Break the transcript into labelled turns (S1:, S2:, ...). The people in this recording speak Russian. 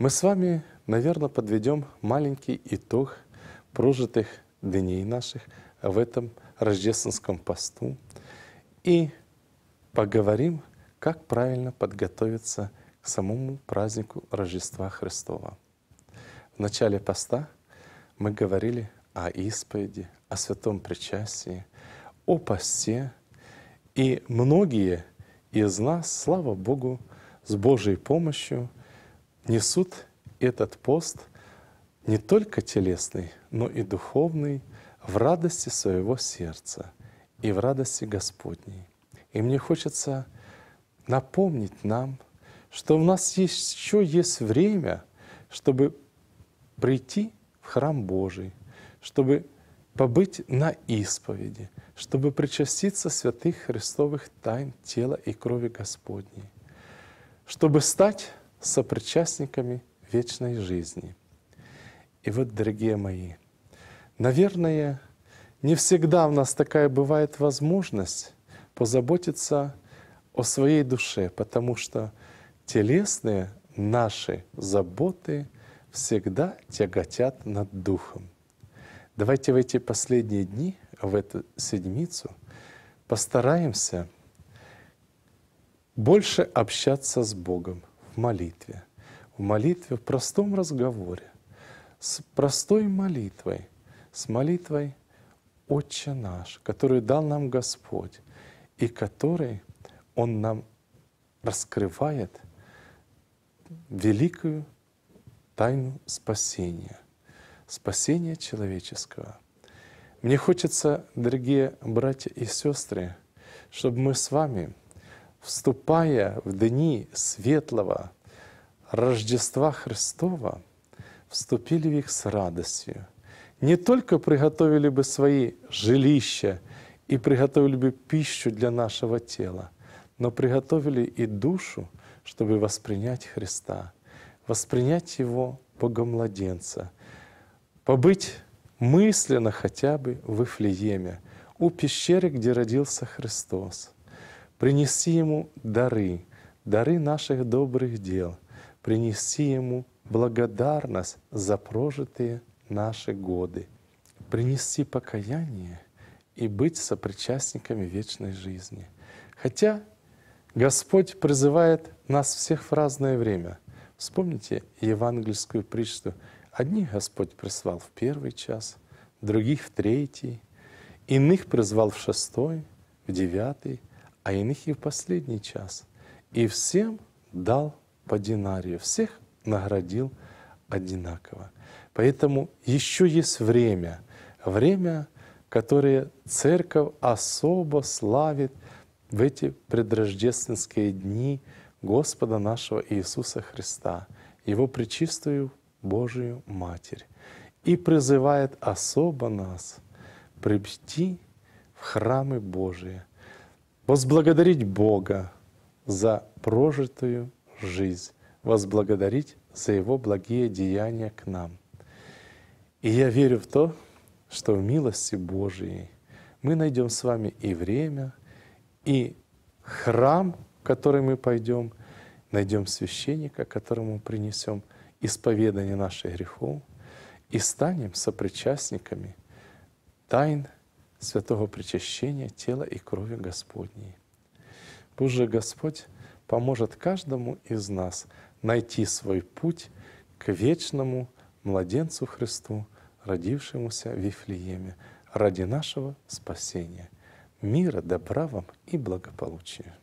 S1: Мы с вами, наверное, подведем маленький итог прожитых дней наших в этом рождественском посту и поговорим, как правильно подготовиться к самому празднику Рождества Христова. В начале поста мы говорили о исповеди, о святом причастии, о посте. И многие из нас, слава Богу, с Божьей помощью несут этот пост не только телесный, но и духовный в радости своего сердца и в радости Господней. И мне хочется напомнить нам, что у нас еще есть время, чтобы прийти в храм Божий, чтобы побыть на исповеди, чтобы причаститься святых христовых тайн тела и крови Господней, чтобы стать сопричастниками вечной жизни. И вот, дорогие мои, наверное, не всегда у нас такая бывает возможность позаботиться о своей душе, потому что телесные наши заботы всегда тяготят над духом. Давайте в эти последние дни, в эту седмицу, постараемся больше общаться с Богом, в молитве. В молитве, в простом разговоре, с простой молитвой, с молитвой «Отче наш», которую дал нам Господь, и которой Он нам раскрывает великую тайну спасения, спасения человеческого. Мне хочется, дорогие братья и сестры, чтобы мы с вами — вступая в дни светлого Рождества Христова, вступили в их с радостью. Не только приготовили бы свои жилища и приготовили бы пищу для нашего тела, но приготовили и душу, чтобы воспринять Христа, воспринять Его Богомладенца, побыть мысленно хотя бы в Ифлееме, у пещеры, где родился Христос — Принеси Ему дары, дары наших добрых дел, Принеси Ему благодарность за прожитые наши годы, Принеси покаяние и быть сопричастниками вечной жизни. Хотя Господь призывает нас всех в разное время. Вспомните евангельскую притчу. Одних Господь прислал в первый час, других в третий, иных призвал в шестой, в девятый, а иных и в последний час. И всем дал по динарию, всех наградил одинаково. Поэтому еще есть время, время, которое церковь особо славит в эти предрождественские дни Господа нашего Иисуса Христа, Его пречистую Божию Матерь, и призывает особо нас прийти в храмы Божии, возблагодарить Бога за прожитую жизнь, возблагодарить за Его благие деяния к нам. И я верю в то, что в милости Божьей мы найдем с вами и время, и храм, в который мы пойдем, найдем священника, которому принесем исповедание наших грехов, и станем сопричастниками тайн святого причащения тела и крови Господней. Боже Господь поможет каждому из нас найти свой путь к вечному младенцу Христу, родившемуся в Вифлееме, ради нашего спасения. Мира, добра вам и благополучия.